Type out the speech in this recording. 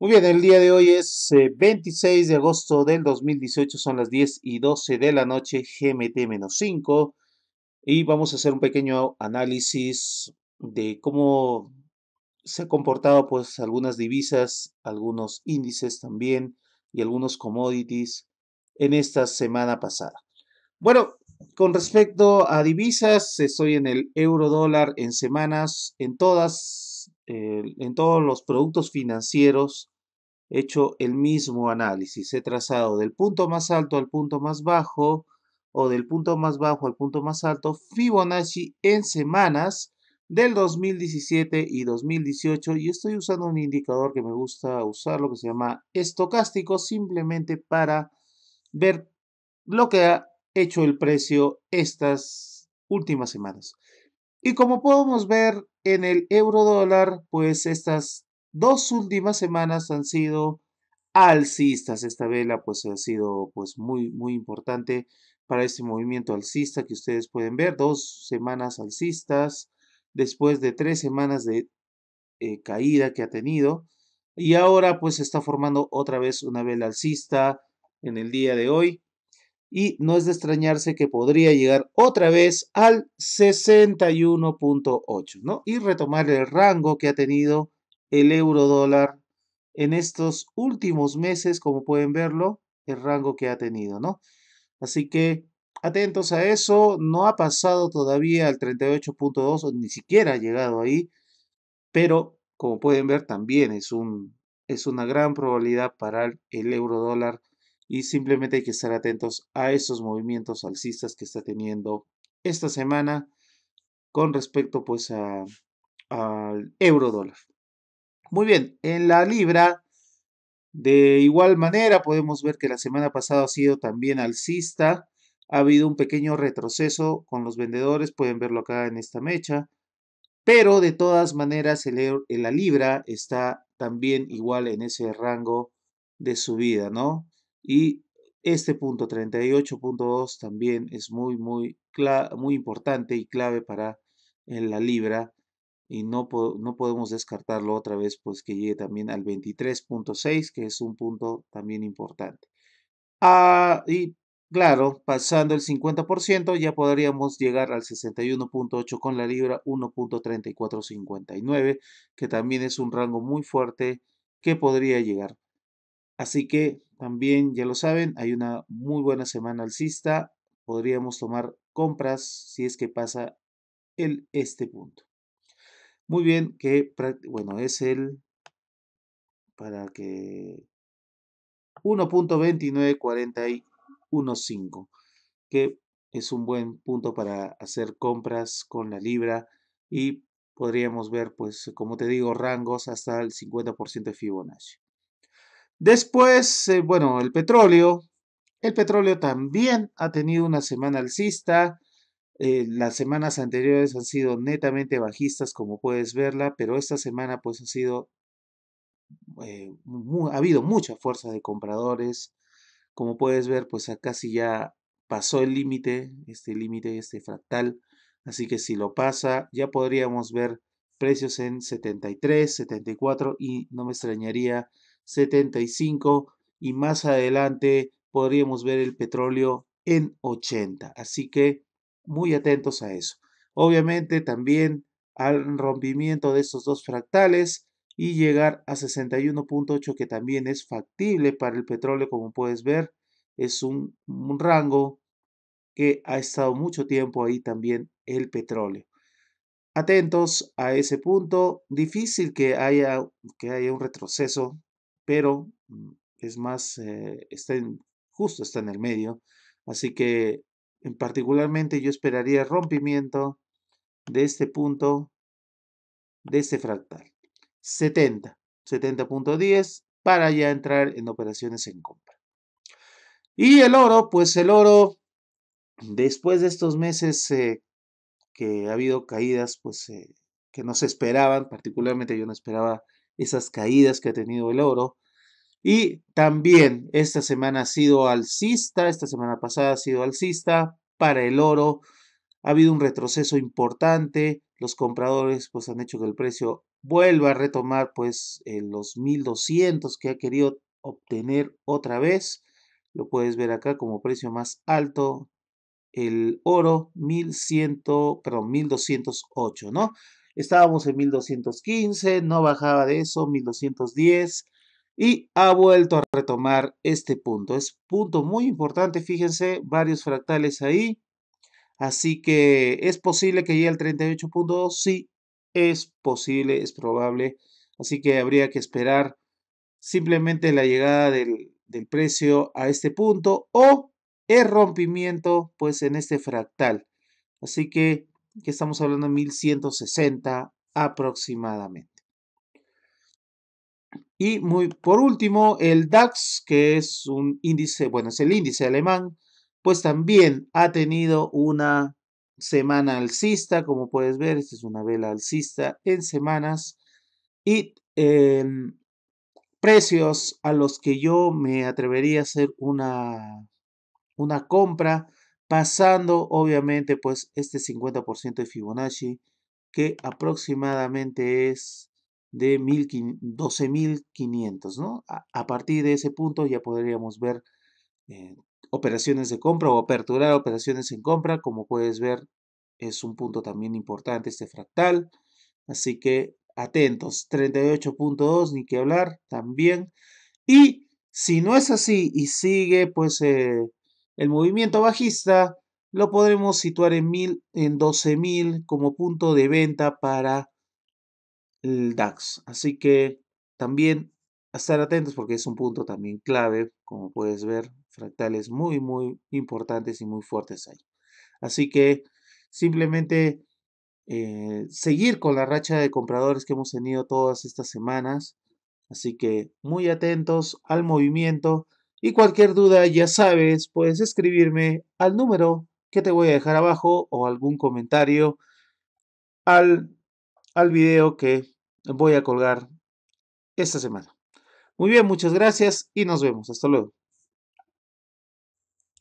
Muy bien, el día de hoy es 26 eh, de agosto del 2018, son las 10 y 12 de la noche, GMT-5, y vamos a hacer un pequeño análisis de cómo se han comportado pues algunas divisas, algunos índices también y algunos commodities en esta semana pasada. Bueno, con respecto a divisas, estoy en el euro dólar en semanas, en todas en todos los productos financieros he hecho el mismo análisis. He trazado del punto más alto al punto más bajo o del punto más bajo al punto más alto Fibonacci en semanas del 2017 y 2018 y estoy usando un indicador que me gusta usar, lo que se llama estocástico, simplemente para ver lo que ha hecho el precio estas últimas semanas. Y como podemos ver en el euro dólar, pues estas dos últimas semanas han sido alcistas. Esta vela pues ha sido pues muy muy importante para este movimiento alcista que ustedes pueden ver. Dos semanas alcistas después de tres semanas de eh, caída que ha tenido. Y ahora pues está formando otra vez una vela alcista en el día de hoy y no es de extrañarse que podría llegar otra vez al 61.8, ¿no? Y retomar el rango que ha tenido el euro dólar en estos últimos meses, como pueden verlo, el rango que ha tenido, ¿no? Así que atentos a eso, no ha pasado todavía al 38.2 ni siquiera ha llegado ahí, pero como pueden ver también es, un, es una gran probabilidad para el euro dólar y simplemente hay que estar atentos a esos movimientos alcistas que está teniendo esta semana con respecto pues al euro dólar. Muy bien, en la libra de igual manera podemos ver que la semana pasada ha sido también alcista, ha habido un pequeño retroceso con los vendedores, pueden verlo acá en esta mecha, pero de todas maneras el, la libra está también igual en ese rango de subida, ¿no? Y este punto 38.2 también es muy, muy, muy importante y clave para en la libra y no, no podemos descartarlo otra vez, pues que llegue también al 23.6, que es un punto también importante. Ah, y claro, pasando el 50%, ya podríamos llegar al 61.8 con la libra 1.3459, que también es un rango muy fuerte que podría llegar. Así que también, ya lo saben, hay una muy buena semana alcista. Podríamos tomar compras si es que pasa el, este punto. Muy bien, que bueno, es el para que 1.29415, que es un buen punto para hacer compras con la libra y podríamos ver, pues, como te digo, rangos hasta el 50% de Fibonacci. Después, eh, bueno, el petróleo. El petróleo también ha tenido una semana alcista. Eh, las semanas anteriores han sido netamente bajistas, como puedes verla, pero esta semana pues ha sido, eh, ha habido mucha fuerza de compradores. Como puedes ver, pues casi ya pasó el límite, este límite, este fractal. Así que si lo pasa, ya podríamos ver precios en 73, 74 y no me extrañaría 75 y más adelante podríamos ver el petróleo en 80. Así que muy atentos a eso. Obviamente también al rompimiento de estos dos fractales y llegar a 61.8 que también es factible para el petróleo como puedes ver. Es un, rango que ha estado mucho tiempo ahí también el petróleo. Atentos a ese punto. Difícil que haya, que haya un retroceso pero mm, es más, eh, está justo está en el medio. Así que en particularmente yo esperaría rompimiento de este punto, de este fractal. 70, 70.10 para ya entrar en operaciones en compra. Y el oro, pues el oro, después de estos meses eh, que ha habido caídas, pues eh, que no se esperaban, particularmente yo no esperaba esas caídas que ha tenido el oro. Y también esta semana ha sido alcista, esta semana pasada ha sido alcista para el oro. Ha habido un retroceso importante. Los compradores pues han hecho que el precio vuelva a retomar pues en los 1200 que ha querido obtener otra vez. Lo puedes ver acá como precio más alto el oro 1100, perdón, 1208, ¿no? Estábamos en 1215, no bajaba de eso, 1210 y ha vuelto a retomar este punto. Es punto muy importante, fíjense, varios fractales ahí. Así que es posible que llegue al 38.2, sí, es posible, es probable. Así que habría que esperar simplemente la llegada del, del precio a este punto o el rompimiento pues en este fractal. Así que que estamos hablando de 1160 aproximadamente. Y muy, por último, el DAX, que es un índice, bueno, es el índice alemán, pues también ha tenido una semana alcista, como puedes ver, esta es una vela alcista en semanas y precios a los que yo me atrevería a hacer una, una compra pasando obviamente pues este 50% de Fibonacci que aproximadamente es de 12.500, ¿no? A, partir de ese punto ya podríamos ver eh, operaciones de compra o aperturar operaciones en compra, como puedes ver es un punto también importante este fractal, así que atentos, 38.2, ni que hablar, también, y si no es así y sigue pues eh, el movimiento bajista lo podremos situar en, mil, en 12.000 como punto de venta para el DAX. Así que también estar atentos porque es un punto también clave, como puedes ver, fractales muy, muy importantes y muy fuertes ahí. Así que simplemente eh, seguir con la racha de compradores que hemos tenido todas estas semanas. Así que muy atentos al movimiento. Y cualquier duda, ya sabes, puedes escribirme al número que te voy a dejar abajo o algún comentario al, al video que voy a colgar esta semana. Muy bien, muchas gracias y nos vemos. Hasta luego.